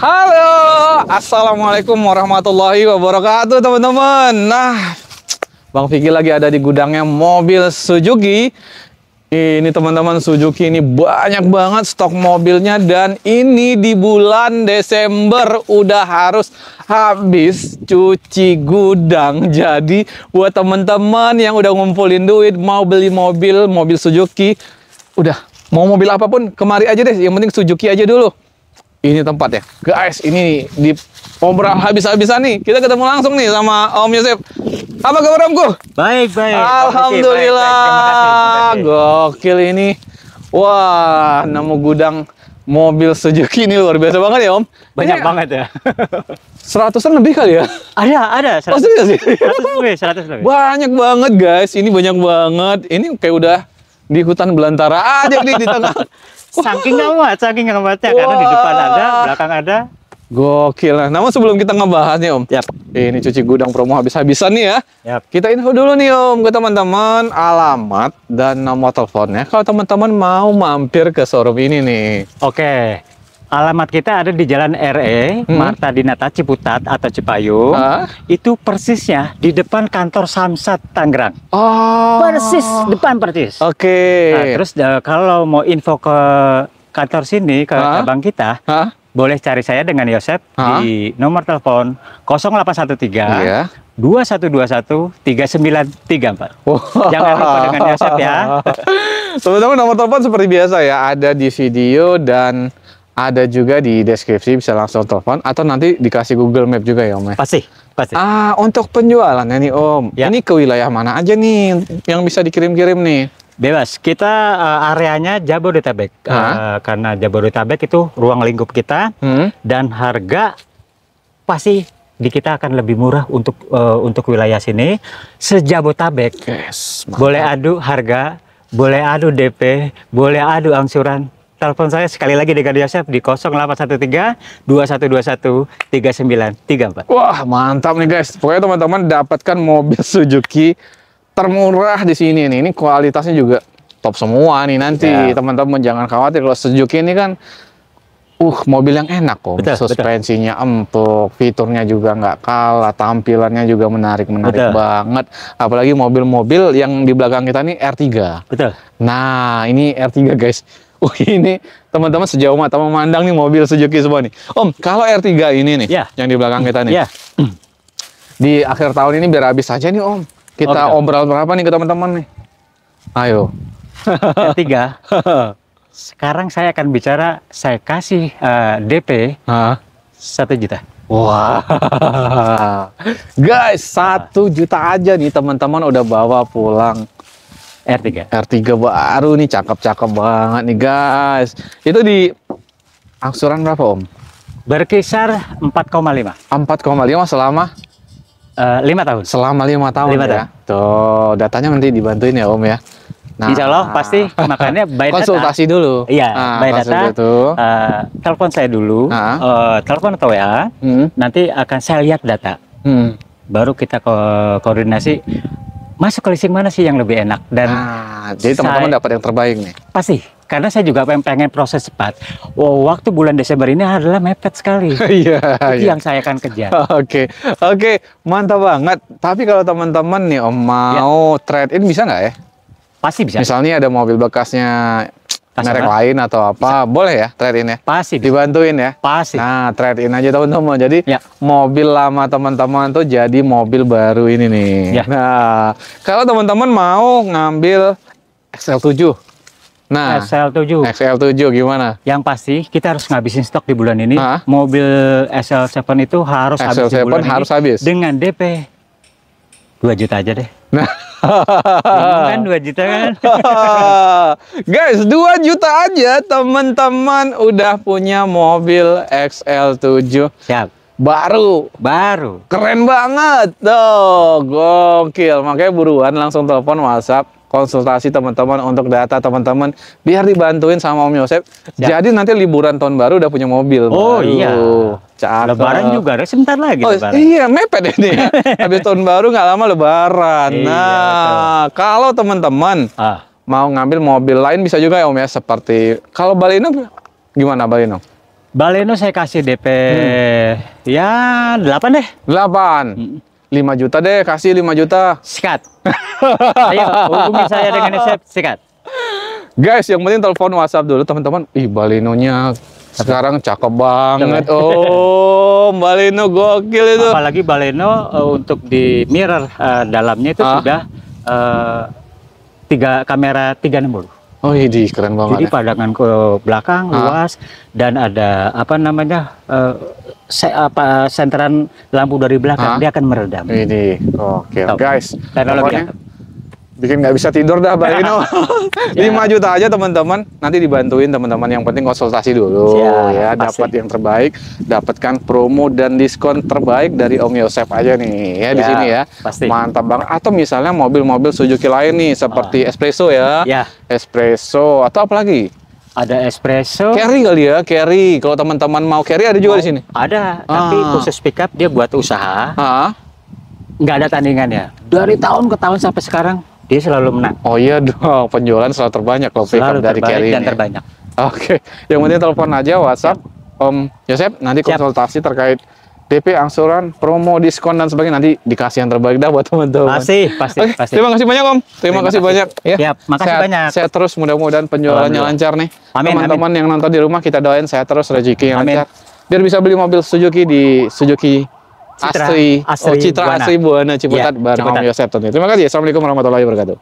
Halo, assalamualaikum warahmatullahi wabarakatuh teman-teman. Nah, Bang Vicky lagi ada di gudangnya mobil Suzuki. Ini teman-teman Suzuki ini banyak banget stok mobilnya dan ini di bulan Desember udah harus habis cuci gudang. Jadi buat teman-teman yang udah ngumpulin duit mau beli mobil, mobil Suzuki, udah mau mobil apapun kemari aja deh. Yang penting Suzuki aja dulu ini tempat ya guys ini di obral habis-habisan nih kita ketemu langsung nih sama Om Yusuf apa kabar Omku? baik baik Alhamdulillah baik, baik. kasih, gokil ini wah nemu gudang mobil Suzuki ini luar biasa banget ya Om banyak ini, banget ya seratusan lebih kali ya ada ada seratus oh, sih ya? seratus lebih seratus lebih banyak banget guys ini banyak banget ini kayak udah di hutan belantara aja ah, nih di tengah. saking nggak saking mau Wah. karena di depan ada, belakang ada. Gokil. lah. namun sebelum kita ngebahas nih Om, yep. ini cuci gudang promo habis-habisan nih ya. Yep. Kita info dulu nih Om ke teman-teman alamat dan nomor teleponnya kalau teman-teman mau mampir ke showroom ini nih. Oke. Okay. Alamat kita ada di Jalan RE hmm. Marta Dinata Ciputat atau Cipayung. Uh. Ah. Itu persisnya di depan kantor Samsat Tangerang. Oh. Persis depan persis. Oke. Okay. Nah, terus uh, kalau mau info ke kantor sini ke huh? Ah. cabang kita, huh? Ah. boleh cari saya dengan Yosep huh? di nomor telepon 0813 yeah. 2121 3934. Wow. Jangan lupa dengan Yosep ya. Teman-teman nomor telepon seperti biasa ya, ada di video dan ada juga di deskripsi bisa langsung telepon atau nanti dikasih Google Map juga ya Om ya. Pasti, pasti. Ah, untuk penjualan ini ya Om. Ya. Ini ke wilayah mana aja nih yang bisa dikirim-kirim nih? Bebas. Kita uh, areanya Jabodetabek. Ha? Uh, eh, karena Jabodetabek itu ruang lingkup kita hmm? dan harga pasti di kita akan lebih murah untuk uh, untuk wilayah sini sejabotabek yes, boleh adu harga boleh adu DP boleh adu angsuran telepon saya sekali lagi dengan Yosef di 0813 2121 3934. Wah, mantap nih guys. Pokoknya teman-teman dapatkan mobil Suzuki termurah di sini nih. Ini kualitasnya juga top semua nih nanti. Ya. Teman-teman yeah. jangan khawatir kalau Suzuki ini kan uh mobil yang enak kok betul, suspensinya betul. empuk fiturnya juga nggak kalah tampilannya juga menarik menarik banget apalagi mobil-mobil yang di belakang kita ini R3 betul nah ini R3 guys Oh ini teman-teman sejauh mata memandang nih mobil Suzuki semua nih. Om, kalau R3 ini nih, yeah. yang di belakang kita nih. Yeah. Ya. Di akhir tahun ini biar habis aja nih Om. Kita okay. Oh, iya. obrol berapa nih ke teman-teman nih? Ayo. R3. Sekarang saya akan bicara, saya kasih uh, eh, DP satu juta. Wah, wow. guys, satu juta aja nih teman-teman udah bawa pulang R3. R3 baru nih cakep-cakep banget nih guys. Itu di angsuran berapa Om? Berkisar 4,5. 4,5 selama eh, lima uh, tahun. Selama lima tahun ya? tahun ya. Tuh, datanya nanti dibantuin ya Om ya. Nah, Insya Allah pasti makanya baik konsultasi data, dulu. Iya, nah, baik data. Itu. Uh, telepon saya dulu, nah. uh, telepon atau WA. Hmm. Nanti akan saya lihat data. Hmm. Baru kita ko koordinasi masuk ke leasing mana sih yang lebih enak dan ah, jadi teman-teman dapat yang terbaik nih pasti karena saya juga pengen, pengen proses cepat. Wow, waktu bulan Desember ini adalah mepet sekali. Iya. yeah, itu iya. yang saya akan kejar. Oke, oke, mantap banget. Tapi kalau teman-teman nih om ya. mau yeah. trade in bisa nggak ya? Pasti bisa. Misalnya ada mobil bekasnya merek lain atau apa bisa. boleh ya trade in ya pasti bisa. dibantuin ya pasti nah trade in aja teman-teman jadi ya. mobil lama teman-teman tuh jadi mobil baru ini nih ya. nah kalau teman-teman mau ngambil XL7 nah XL7 XL7 gimana yang pasti kita harus ngabisin stok di bulan ini ha? mobil XL7 itu harus XL7 habis di bulan harus ini habis dengan DP 2 juta aja deh nah kan 2 juta kan? Guys, 2 juta aja teman-teman udah punya mobil XL7. Siap. Baru. Baru. Keren banget. Tuh, gokil. Makanya buruan langsung telepon WhatsApp konsultasi teman-teman untuk data teman-teman biar dibantuin sama Om Yosep. Ya. Jadi nanti liburan tahun baru udah punya mobil. Oh baru. iya. Cakep. Lebaran juga, sebentar lagi oh, lebaran. Iya, mepet ini. Habis tahun baru nggak lama lebaran. Iya, nah, betul. kalau teman-teman ah. mau ngambil mobil lain bisa juga ya Om ya seperti kalau Baleno gimana Baleno? Baleno saya kasih DP hmm. ya 8 deh. 8. Hmm. 5 juta deh, kasih 5 juta. Sikat. Ayo, hubungi saya dengan Isep, sikat. Guys, yang penting telepon WhatsApp dulu teman-teman. Ih, balinonya sekarang cakep banget. Oh, balino gokil itu. Apalagi balino uh, untuk di mirror uh, dalamnya itu ah. sudah uh, tiga kamera 360. Oh iya, keren banget. Jadi ya. padangan ke belakang ah. luas dan ada apa namanya uh, se apa senteran lampu dari belakang ah. dia akan meredam. Ini, iya, oke okay, guys. Teknologi. Pokoknya, bikin nggak bisa tidur dah Pak Rino. 5 ya. juta aja teman-teman. Nanti dibantuin teman-teman yang penting konsultasi dulu yeah, ya, dapat yang terbaik, dapatkan promo dan diskon terbaik dari Om Yosef aja nih ya ya di sini ya. Pasti. Mantap banget. Atau misalnya mobil-mobil Suzuki lain nih seperti oh. Espresso ya. Ya. Espresso atau apalagi? ada espresso. Carry kali ya, carry. Kalau teman-teman mau carry ada juga mau, di sini. Ada, ah. tapi khusus pickup dia buat usaha. Ah. Nggak ada tandingannya. Dari tahun ke tahun sampai sekarang dia selalu menang oh iya dong penjualan selalu terbanyak loh selalu dari carry dan terbanyak oke yang penting telepon aja WhatsApp Om Yosep nanti konsultasi terkait DP angsuran, promo, diskon dan sebagainya nanti dikasih yang terbaik dah buat teman-teman. Pasti, pasti, Oke, pasti. Terima kasih banyak Om. Terima, terima kasih, kasih banyak. Ya, Siap, makasih sehat, banyak. Saya terus mudah-mudahan penjualannya lancar nih. Teman-teman yang nonton di rumah kita doain saya terus rezeki yang amin. lancar. Biar bisa beli mobil Suzuki di Suzuki Citra Asri, oh, Citra Buana. Asri Buana Ciputat ya, bareng Om Yosep Terima kasih. Assalamualaikum warahmatullahi wabarakatuh.